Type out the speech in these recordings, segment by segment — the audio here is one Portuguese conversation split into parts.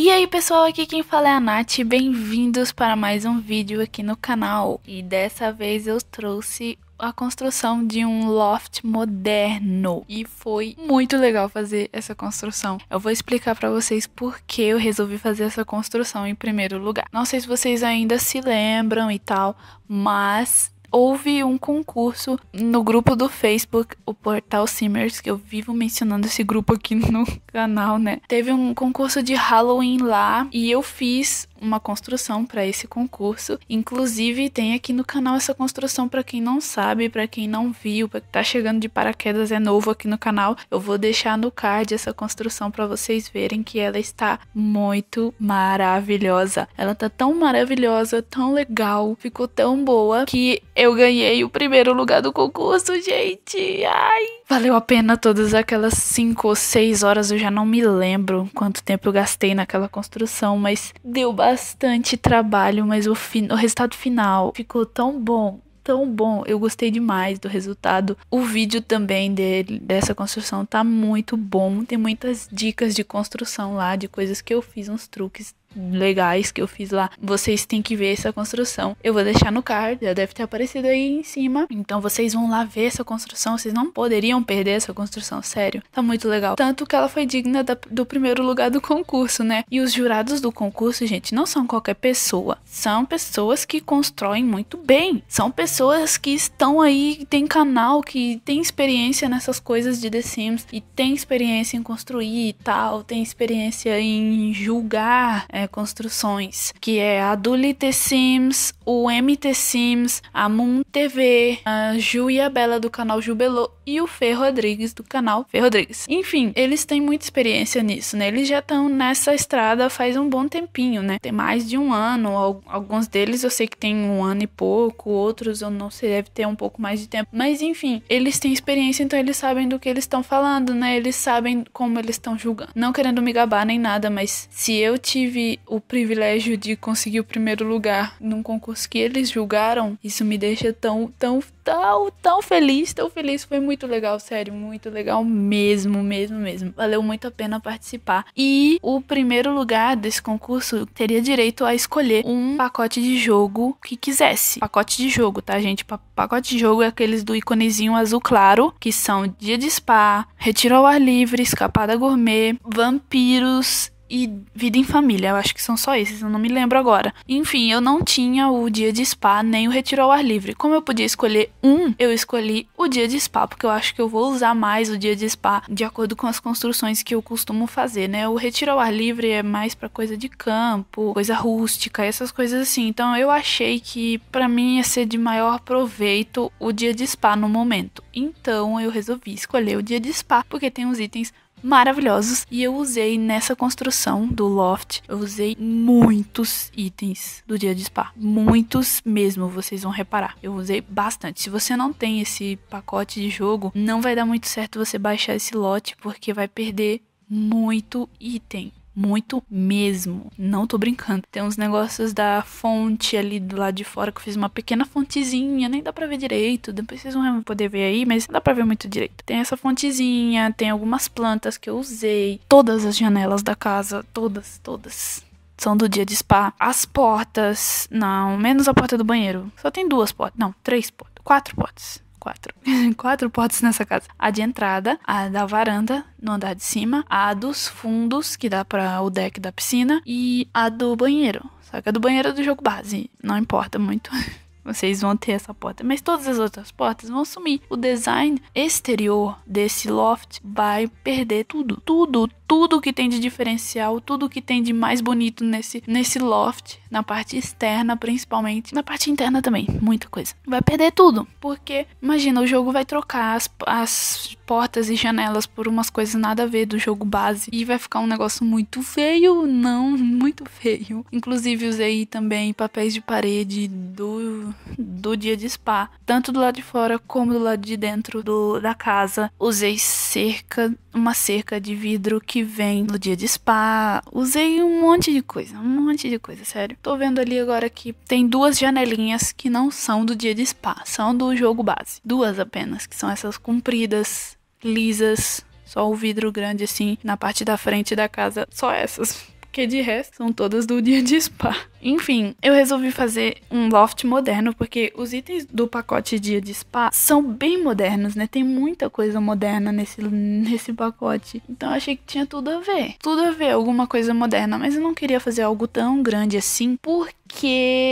E aí pessoal, aqui quem fala é a Nath, bem-vindos para mais um vídeo aqui no canal. E dessa vez eu trouxe a construção de um loft moderno e foi muito legal fazer essa construção. Eu vou explicar para vocês por que eu resolvi fazer essa construção em primeiro lugar. Não sei se vocês ainda se lembram e tal, mas houve um concurso no grupo do Facebook, o Portal Simmers, que eu vivo mencionando esse grupo aqui no canal, né? Teve um concurso de Halloween lá e eu fiz uma construção para esse concurso. Inclusive, tem aqui no canal essa construção para quem não sabe, para quem não viu, para tá chegando de paraquedas é novo aqui no canal. Eu vou deixar no card essa construção para vocês verem que ela está muito maravilhosa. Ela tá tão maravilhosa, tão legal, ficou tão boa que eu ganhei o primeiro lugar do concurso, gente. Ai, valeu a pena todas aquelas 5 ou 6 horas, eu já não me lembro quanto tempo eu gastei naquela construção, mas deu bastante bastante trabalho, mas o, o resultado final ficou tão bom, tão bom. Eu gostei demais do resultado. O vídeo também dele, dessa construção tá muito bom. Tem muitas dicas de construção lá, de coisas que eu fiz, uns truques legais que eu fiz lá. Vocês têm que ver essa construção. Eu vou deixar no card, já deve ter aparecido aí em cima. Então vocês vão lá ver essa construção, vocês não poderiam perder essa construção, sério. Tá muito legal. Tanto que ela foi digna da, do primeiro lugar do concurso, né? E os jurados do concurso, gente, não são qualquer pessoa. São pessoas que constroem muito bem. São pessoas que estão aí, que tem canal, que tem experiência nessas coisas de The Sims e tem experiência em construir e tal, tem experiência em julgar é, construções, que é a Duli Sims, o MT Sims, a Moon TV, a Ju e a Bela do canal Jubelô e o Fer Rodrigues do canal Fer Rodrigues. Enfim, eles têm muita experiência nisso, né? Eles já estão nessa estrada faz um bom tempinho, né? Tem mais de um ano, alguns deles eu sei que tem um ano e pouco, outros eu não sei, deve ter um pouco mais de tempo. Mas enfim, eles têm experiência, então eles sabem do que eles estão falando, né? Eles sabem como eles estão julgando. Não querendo me gabar nem nada, mas se eu tive o privilégio de conseguir o primeiro lugar num concurso que eles julgaram, isso me deixa tão, tão, tão, tão feliz, tão feliz. Foi muito legal, sério, muito legal mesmo, mesmo, mesmo. Valeu muito a pena participar. E o primeiro lugar desse concurso teria direito a escolher um pacote de jogo que quisesse. Pacote de jogo, tá, gente? Pa pacote de jogo é aqueles do íconezinho azul claro, que são dia de spa, retiro ao ar livre, escapada gourmet, vampiros e Vida em Família. Eu acho que são só esses, eu não me lembro agora. Enfim, eu não tinha o dia de spa nem o retiro ao ar livre. Como eu podia escolher um, eu escolhi o dia de spa, porque eu acho que eu vou usar mais o dia de spa de acordo com as construções que eu costumo fazer, né? O retiro ao ar livre é mais para coisa de campo, coisa rústica, essas coisas assim. Então eu achei que para mim ia ser de maior proveito o dia de spa no momento. Então eu resolvi escolher o dia de spa, porque tem uns itens maravilhosos. E eu usei nessa construção do loft, eu usei muitos itens do dia de spa. Muitos mesmo, vocês vão reparar. Eu usei bastante. Se você não tem esse pacote de jogo, não vai dar muito certo você baixar esse lote, porque vai perder muito item. Muito mesmo. Não tô brincando. Tem uns negócios da fonte ali do lado de fora que eu fiz uma pequena fontezinha. Nem dá pra ver direito. Depois vocês vão poder ver aí, mas não dá pra ver muito direito. Tem essa fontezinha, tem algumas plantas que eu usei. Todas as janelas da casa. Todas, todas são do dia de spa. As portas, não, menos a porta do banheiro. Só tem duas portas, não, três portas, quatro portas quatro. quatro portas nessa casa. A de entrada, a da varanda, no andar de cima, a dos fundos, que dá para o deck da piscina, e a do banheiro. Só que a do banheiro é do jogo base, não importa muito. vocês vão ter essa porta, mas todas as outras portas vão sumir. O design exterior desse loft vai perder tudo, tudo, tudo que tem de diferencial, tudo que tem de mais bonito nesse, nesse loft, na parte externa principalmente, na parte interna também, muita coisa. Vai perder tudo, porque imagina, o jogo vai trocar as, as portas e janelas por umas coisas nada a ver do jogo base e vai ficar um negócio muito feio, não, muito feio. Inclusive usei também papéis de parede do do dia de spa, tanto do lado de fora como do lado de dentro do, da casa. Usei cerca, uma cerca de vidro que vem no dia de spa. Usei um monte de coisa, um monte de coisa, sério. Tô vendo ali agora que tem duas janelinhas que não são do dia de spa, são do jogo base. Duas apenas, que são essas compridas, lisas, só o vidro grande assim na parte da frente da casa, só essas. Porque de resto são todas do dia de spa. Enfim, eu resolvi fazer um loft moderno porque os itens do pacote dia de spa são bem modernos, né? Tem muita coisa moderna nesse, nesse pacote. Então achei que tinha tudo a ver. Tudo a ver, alguma coisa moderna, mas eu não queria fazer algo tão grande assim, porque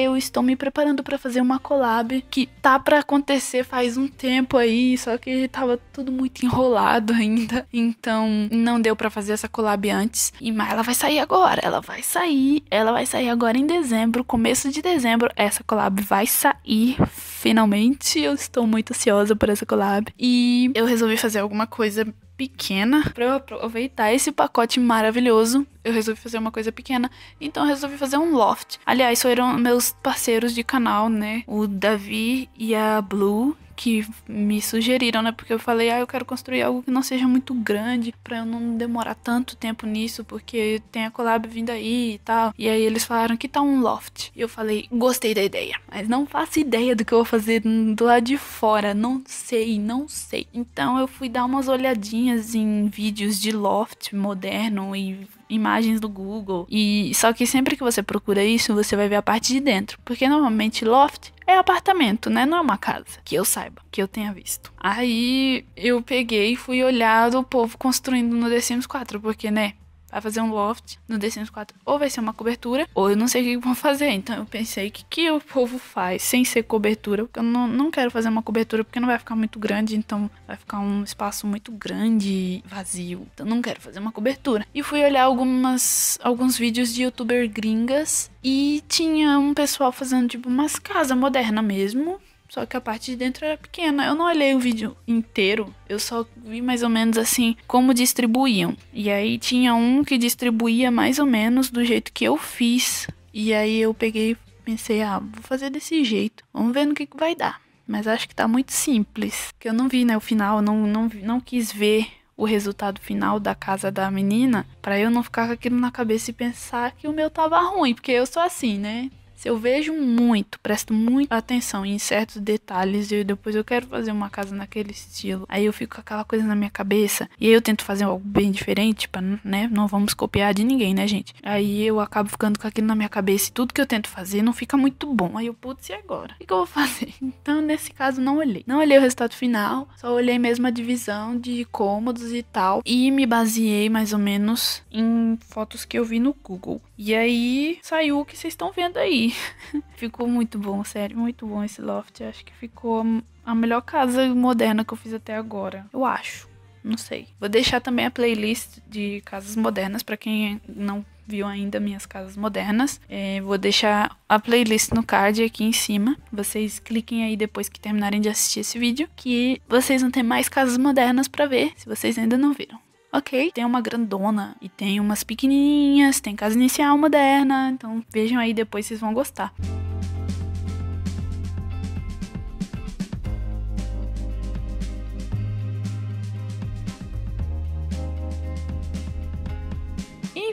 eu estou me preparando para fazer uma collab que tá para acontecer faz um tempo aí, só que tava tudo muito enrolado ainda. Então não deu para fazer essa collab antes. E mas ela vai sair agora, ela vai sair, ela vai sair agora em dezembro, começo de dezembro, essa collab vai sair finalmente. Eu estou muito ansiosa por essa collab e eu resolvi fazer alguma coisa pequena para eu aproveitar esse pacote maravilhoso. Eu resolvi fazer uma coisa pequena, então resolvi fazer um loft. Aliás, foram meus parceiros de canal, né? O Davi e a Blue que me sugeriram, né? Porque eu falei, ah, eu quero construir algo que não seja muito grande, para eu não demorar tanto tempo nisso, porque tem a collab vindo aí e tal. E aí eles falaram, que tá um loft? E eu falei, gostei da ideia, mas não faço ideia do que eu vou fazer do lado de fora, não sei, não sei. Então eu fui dar umas olhadinhas em vídeos de loft moderno e imagens do Google. E só que sempre que você procura isso, você vai ver a parte de dentro, porque normalmente loft é apartamento, né? Não é uma casa, que eu saiba, que eu tenha visto. Aí eu peguei e fui olhar o povo construindo no The Sims 4, porque, né? Vai fazer um loft no The Sims 4, ou vai ser uma cobertura, ou eu não sei o que vão fazer. Então eu pensei que que o povo faz sem ser cobertura, porque eu não, não quero fazer uma cobertura porque não vai ficar muito grande, então vai ficar um espaço muito grande, vazio. Então não quero fazer uma cobertura. E fui olhar algumas alguns vídeos de youtuber gringas e tinha um pessoal fazendo tipo umas casas modernas mesmo, só que a parte de dentro era pequena. Eu não olhei o vídeo inteiro, eu só vi mais ou menos assim como distribuíam. E aí tinha um que distribuía mais ou menos do jeito que eu fiz. E aí eu peguei, pensei, ah, vou fazer desse jeito. Vamos ver no que, que vai dar. Mas acho que tá muito simples. Que eu não vi, né, o final, não, não, não quis ver o resultado final da casa da menina para eu não ficar com aquilo na cabeça e pensar que o meu tava ruim, porque eu sou assim, né? Se eu vejo muito, presto muita atenção em certos detalhes e depois eu quero fazer uma casa naquele estilo, aí eu fico com aquela coisa na minha cabeça e aí eu tento fazer algo bem diferente, para né? Não vamos copiar de ninguém, né, gente? Aí eu acabo ficando com aquilo na minha cabeça e tudo que eu tento fazer não fica muito bom. Aí eu, putz, e agora? O que, que eu vou fazer? Então, nesse caso, não olhei. Não olhei o resultado final, só olhei mesmo a divisão de cômodos e tal e me baseei mais ou menos em fotos que eu vi no Google. E aí saiu o que vocês estão vendo aí. ficou muito bom, sério, muito bom esse loft. Acho que ficou a melhor casa moderna que eu fiz até agora. Eu acho. Não sei. Vou deixar também a playlist de casas modernas para quem não viu ainda minhas casas modernas. É, vou deixar a playlist no card aqui em cima. Vocês cliquem aí depois que terminarem de assistir esse vídeo, que vocês vão ter mais casas modernas para ver, se vocês ainda não viram. Ok, tem uma grandona e tem umas pequenininhas, tem casa inicial moderna, então vejam aí depois vocês vão gostar.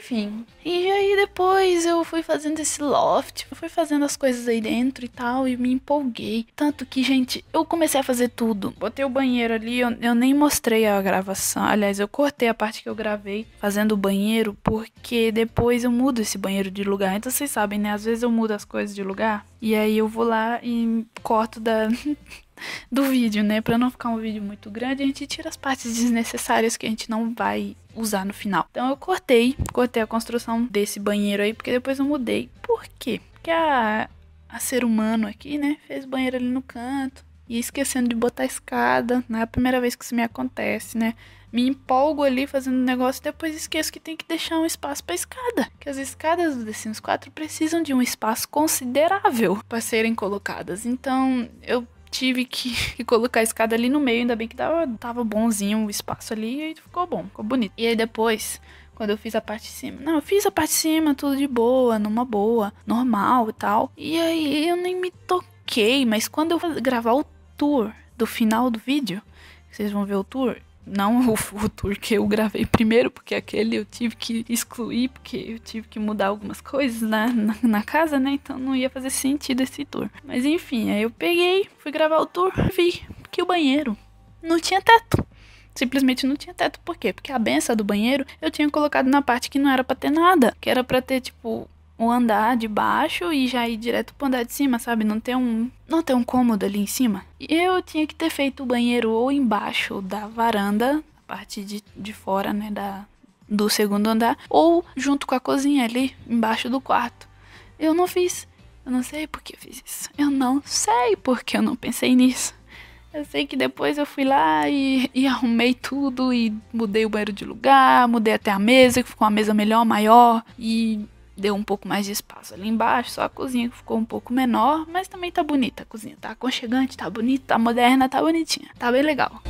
enfim. E aí depois eu fui fazendo esse loft, fui fazendo as coisas aí dentro e tal, e me empolguei. Tanto que, gente, eu comecei a fazer tudo. Botei o banheiro ali, eu, eu nem mostrei a gravação. Aliás, eu cortei a parte que eu gravei fazendo o banheiro, porque depois eu mudo esse banheiro de lugar. Então vocês sabem, né? Às vezes eu mudo as coisas de lugar. E aí eu vou lá e corto da do vídeo, né? Pra não ficar um vídeo muito grande, a gente tira as partes desnecessárias que a gente não vai usar no final. Então eu cortei, cortei a construção desse banheiro aí, porque depois eu mudei. Por quê? Porque a, a ser humano aqui, né, fez banheiro ali no canto. E esquecendo de botar a escada, não é a primeira vez que isso me acontece, né? Me empolgo ali fazendo um negócio e depois esqueço que tem que deixar um espaço para escada. Que as escadas do The Sims 4 precisam de um espaço considerável para serem colocadas. Então eu tive que colocar a escada ali no meio, ainda bem que tava, tava bonzinho o espaço ali, e ficou bom, ficou bonito. E aí depois, quando eu fiz a parte de cima. Não, eu fiz a parte de cima, tudo de boa, numa boa, normal e tal. E aí eu nem me toquei, mas quando eu gravar o tour do final do vídeo, vocês vão ver o tour, não o, o tour que eu gravei primeiro, porque aquele eu tive que excluir, porque eu tive que mudar algumas coisas na, na, na casa, né? Então não ia fazer sentido esse tour. Mas enfim, aí eu peguei, fui gravar o tour, vi que o banheiro não tinha teto simplesmente não tinha teto. Por quê? Porque a benção do banheiro eu tinha colocado na parte que não era para ter nada, que era para ter tipo andar de baixo e já ir direto pro andar de cima, sabe? Não ter um, não ter um cômodo ali em cima. Eu tinha que ter feito o banheiro ou embaixo da varanda, a parte de, de fora, né, da, do segundo andar, ou junto com a cozinha ali, embaixo do quarto. Eu não fiz. Eu não sei por que eu fiz isso. Eu não sei por que eu não pensei nisso. Eu sei que depois eu fui lá e, e, arrumei tudo e mudei o banheiro de lugar, mudei até a mesa, que ficou uma mesa melhor, maior, e deu um pouco mais de espaço ali embaixo, só a cozinha que ficou um pouco menor, mas também tá bonita a cozinha, tá aconchegante, tá bonita, tá moderna, tá bonitinha, tá bem legal.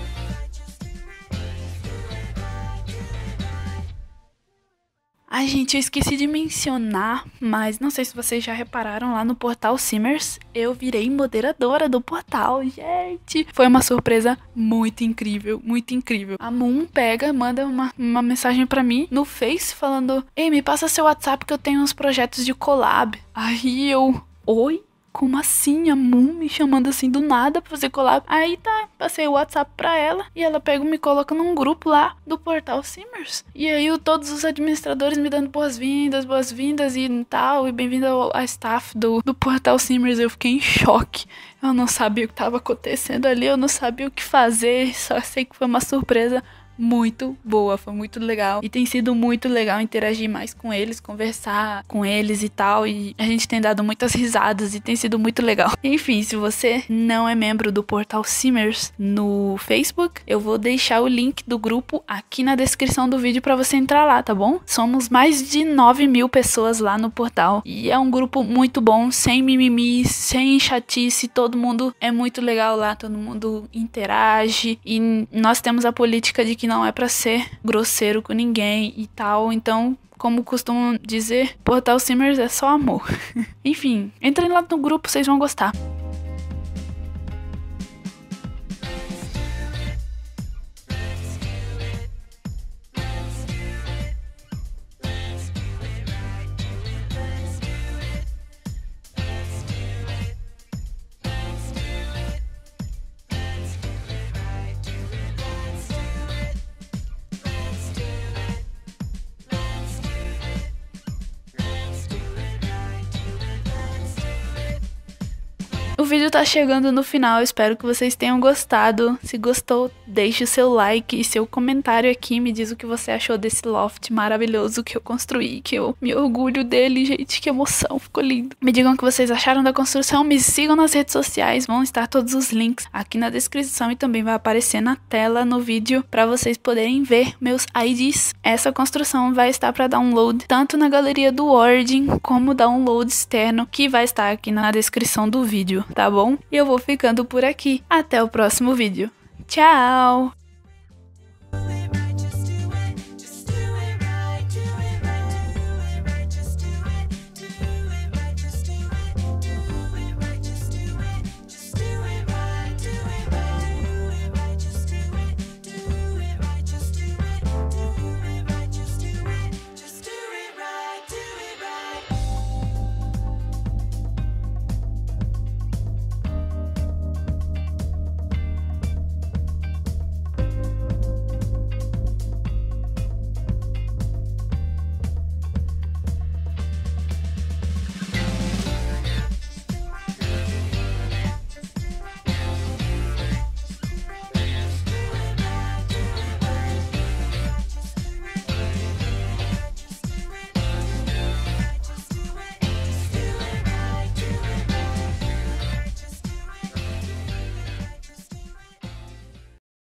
Ai, gente, eu esqueci de mencionar, mas não sei se vocês já repararam lá no portal Simmers, eu virei moderadora do portal, gente. Foi uma surpresa muito incrível, muito incrível. A Moon pega, manda uma, uma mensagem para mim no Face falando: Ei, me passa seu WhatsApp que eu tenho uns projetos de collab. Aí eu. Oi? Como assim? A Moon me chamando assim do nada pra fazer collab? Aí tá, passei o WhatsApp pra ela e ela pega e me coloca num grupo lá do portal Simmers. E aí eu, todos os administradores me dando boas-vindas, boas-vindas e tal, e bem-vinda à staff do, do portal Simmers. Eu fiquei em choque. Eu não sabia o que estava acontecendo ali, eu não sabia o que fazer, só sei que foi uma surpresa muito boa, foi muito legal. E tem sido muito legal interagir mais com eles, conversar com eles e tal. E a gente tem dado muitas risadas e tem sido muito legal. Enfim, se você não é membro do portal Simmers no Facebook, eu vou deixar o link do grupo aqui na descrição do vídeo para você entrar lá, tá bom? Somos mais de 9 mil pessoas lá no portal. E é um grupo muito bom, sem mimimi, sem chatice. Todo mundo é muito legal lá, todo mundo interage. E nós temos a política de que que não é para ser grosseiro com ninguém e tal. Então, como costumam dizer, Portal Simmers é só amor. Enfim, entrem lá no grupo, vocês vão gostar. O vídeo tá chegando no final, espero que vocês tenham gostado. Se gostou, deixe o seu like e seu comentário aqui, me diz o que você achou desse loft maravilhoso que eu construí, que eu me orgulho dele, gente, que emoção, ficou lindo. Me digam o que vocês acharam da construção, me sigam nas redes sociais, vão estar todos os links aqui na descrição e também vai aparecer na tela no vídeo para vocês poderem ver meus IDs. Essa construção vai estar para download tanto na galeria do Origin como download externo, que vai estar aqui na descrição do vídeo tá bom? E eu vou ficando por aqui. Até o próximo vídeo. Tchau!